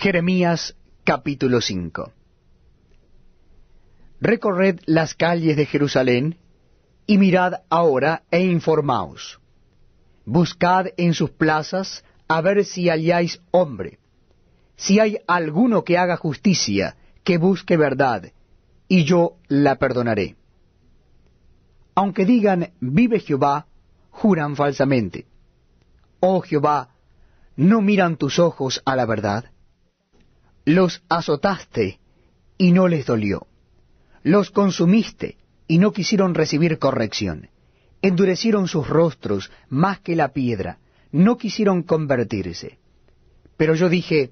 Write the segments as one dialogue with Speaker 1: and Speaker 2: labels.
Speaker 1: Jeremías capítulo 5 Recorred las calles de Jerusalén y mirad ahora e informaos. Buscad en sus plazas a ver si halláis hombre, si hay alguno que haga justicia, que busque verdad, y yo la perdonaré. Aunque digan, vive Jehová, juran falsamente. Oh Jehová, ¿no miran tus ojos a la verdad? Los azotaste y no les dolió. Los consumiste y no quisieron recibir corrección. Endurecieron sus rostros más que la piedra, no quisieron convertirse. Pero yo dije,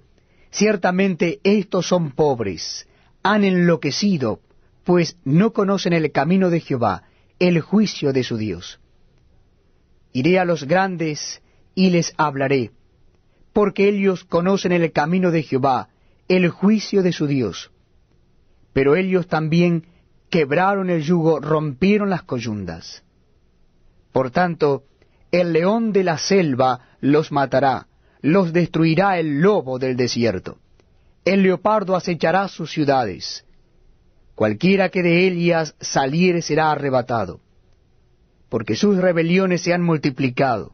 Speaker 1: ciertamente estos son pobres, han enloquecido, pues no conocen el camino de Jehová, el juicio de su Dios. Iré a los grandes y les hablaré, porque ellos conocen el camino de Jehová, el juicio de su Dios. Pero ellos también quebraron el yugo, rompieron las coyundas. Por tanto, el león de la selva los matará, los destruirá el lobo del desierto. El leopardo acechará sus ciudades. Cualquiera que de ellas saliere será arrebatado. Porque sus rebeliones se han multiplicado,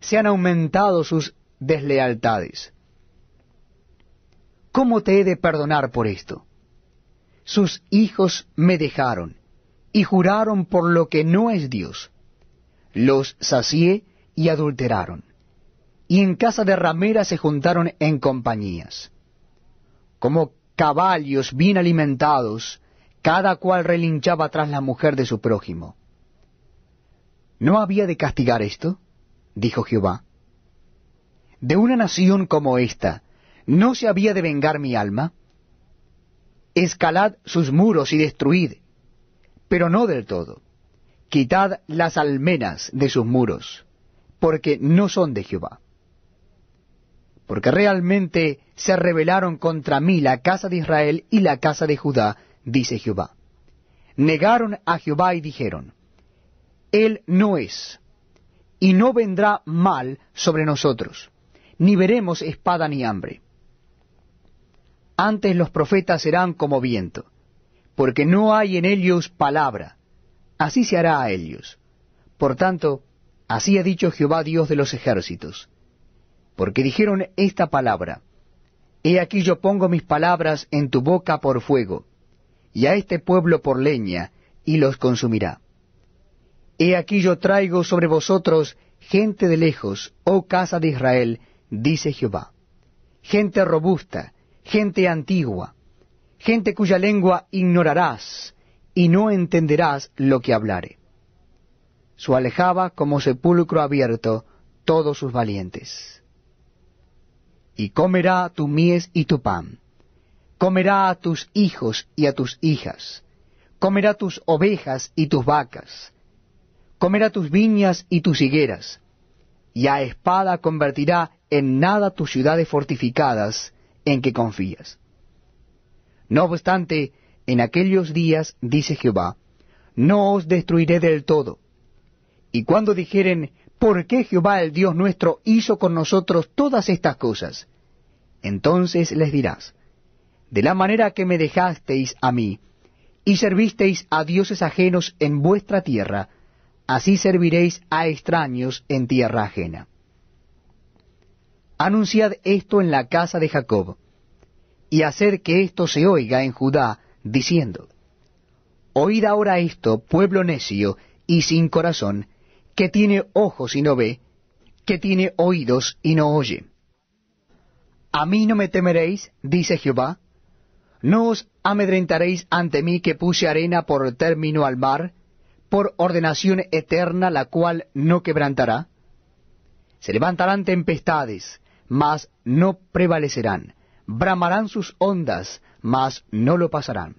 Speaker 1: se han aumentado sus deslealtades. ¿cómo te he de perdonar por esto? Sus hijos me dejaron, y juraron por lo que no es Dios. Los sacié y adulteraron, y en casa de ramera se juntaron en compañías. Como caballos bien alimentados, cada cual relinchaba tras la mujer de su prójimo. ¿No había de castigar esto? dijo Jehová. De una nación como esta, ¿No se había de vengar mi alma? Escalad sus muros y destruid, pero no del todo. Quitad las almenas de sus muros, porque no son de Jehová. Porque realmente se rebelaron contra mí la casa de Israel y la casa de Judá, dice Jehová. Negaron a Jehová y dijeron, Él no es, y no vendrá mal sobre nosotros, ni veremos espada ni hambre antes los profetas serán como viento, porque no hay en ellos palabra, así se hará a ellos. Por tanto, así ha dicho Jehová Dios de los ejércitos, porque dijeron esta palabra, He aquí yo pongo mis palabras en tu boca por fuego, y a este pueblo por leña, y los consumirá. He aquí yo traigo sobre vosotros gente de lejos, oh casa de Israel, dice Jehová, gente robusta, gente antigua, gente cuya lengua ignorarás, y no entenderás lo que hablare. Su alejaba como sepulcro abierto todos sus valientes. Y comerá tu mies y tu pan, comerá a tus hijos y a tus hijas, comerá tus ovejas y tus vacas, comerá tus viñas y tus higueras, y a espada convertirá en nada tus ciudades fortificadas, en que confías. No obstante, en aquellos días, dice Jehová, no os destruiré del todo. Y cuando dijeren, ¿por qué Jehová el Dios nuestro hizo con nosotros todas estas cosas? Entonces les dirás, de la manera que me dejasteis a mí, y servisteis a dioses ajenos en vuestra tierra, así serviréis a extraños en tierra ajena. Anunciad esto en la casa de Jacob, y hacer que esto se oiga en Judá, diciendo, Oíd ahora esto, pueblo necio y sin corazón, que tiene ojos y no ve, que tiene oídos y no oye. A mí no me temeréis, dice Jehová, no os amedrentaréis ante mí que puse arena por término al mar, por ordenación eterna la cual no quebrantará. Se levantarán tempestades, mas no prevalecerán. Bramarán sus ondas, mas no lo pasarán.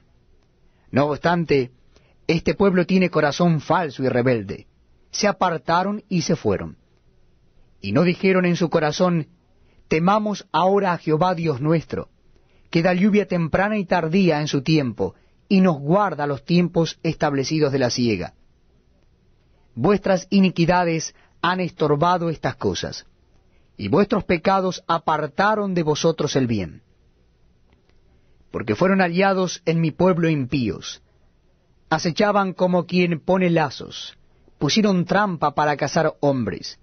Speaker 1: No obstante, este pueblo tiene corazón falso y rebelde. Se apartaron y se fueron. Y no dijeron en su corazón, Temamos ahora a Jehová Dios nuestro, que da lluvia temprana y tardía en su tiempo, y nos guarda los tiempos establecidos de la siega. Vuestras iniquidades han estorbado estas cosas y vuestros pecados apartaron de vosotros el bien. Porque fueron aliados en mi pueblo impíos, acechaban como quien pone lazos, pusieron trampa para cazar hombres,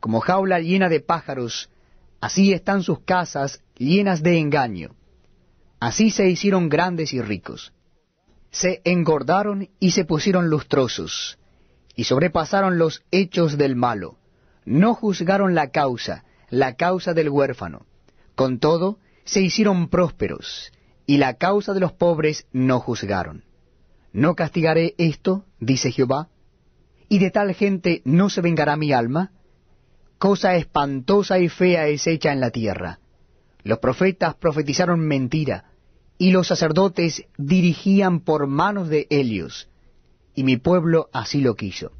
Speaker 1: como jaula llena de pájaros, así están sus casas llenas de engaño. Así se hicieron grandes y ricos. Se engordaron y se pusieron lustrosos, y sobrepasaron los hechos del malo no juzgaron la causa, la causa del huérfano. Con todo, se hicieron prósperos, y la causa de los pobres no juzgaron. ¿No castigaré esto? dice Jehová. ¿Y de tal gente no se vengará mi alma? Cosa espantosa y fea es hecha en la tierra. Los profetas profetizaron mentira, y los sacerdotes dirigían por manos de Helios, y mi pueblo así lo quiso.